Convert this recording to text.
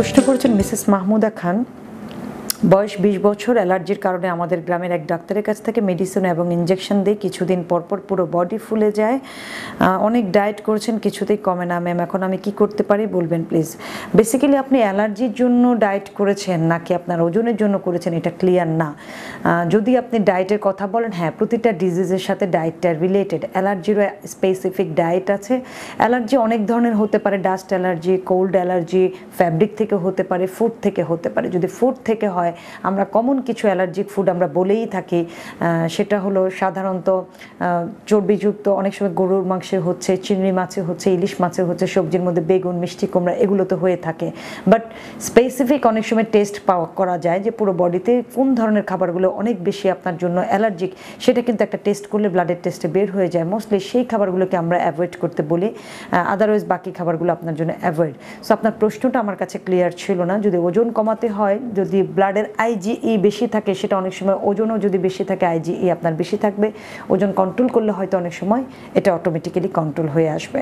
প্রশ্ন করেছেন মিসেস মাহমুদা খান বয়স বিশ বছর অ্যালার্জির কারণে আমাদের গ্রামের এক ডাক্তারের কাছ থেকে মেডিসিন এবং ইঞ্জেকশন দিই কিছুদিন পরপর পুরো বডি ফুলে যায় অনেক ডায়েট করছেন কিছুতেই কমে না ম্যাম এখন আমি কি করতে পারি বলবেন প্লিজ বেসিক্যালি আপনি অ্যালার্জির জন্য ডায়েট করেছেন নাকি আপনার ওজনের জন্য করেছেন এটা ক্লিয়ার না যদি আপনি ডায়েটের কথা বলেন হ্যাঁ প্রতিটা ডিজিজের সাথে ডায়েটটা রিলেটেড অ্যালার্জিরও স্পেসিফিক ডায়েট আছে অ্যালার্জি অনেক ধরনের হতে পারে dust allergy cold allergy fabric থেকে হতে পারে ফুড থেকে হতে পারে যদি ফুড থেকে হয় হয় আমরা কমন কিছু অ্যালার্জিক ফুড আমরা বলেই থাকি সেটা হলো সাধারণত চর্বিযুক্ত অনেক সময় গরুর মাংসে হচ্ছে চিংড়ি মাছে হচ্ছে ইলিশ মাছে হচ্ছে সবজির মধ্যে বেগুন মিষ্টি কুমড়া এগুলো তো হয়ে থাকে বাট স্পেসিফিক অনেক সময় টেস্ট পাওয়া করা যায় যে পুরো বডিতে কোন ধরনের খাবারগুলো অনেক বেশি আপনার জন্য অ্যালার্জিক সেটা কিন্তু একটা টেস্ট করলে ব্লাডের টেস্টে বের হয়ে যায় মোস্টলি সেই খাবারগুলোকে আমরা অ্যাভয়েড করতে বলি আদারওয়াইজ বাকি খাবারগুলো আপনার জন্য অ্যাভয়েড সো আপনার প্রশ্নটা আমার কাছে ক্লিয়ার ছিল না যদি ওজন কমাতে হয় যদি ব্লাডের যাদের আইজিই e বেশি থাকে সেটা অনেক সময় ওজনও যদি বেশি থাকে আইজিই e আপনার বেশি থাকবে ওজন কন্ট্রোল করলে হয়তো অনেক সময় এটা অটোমেটিক্যালি কন্ট্রোল হয়ে আসবে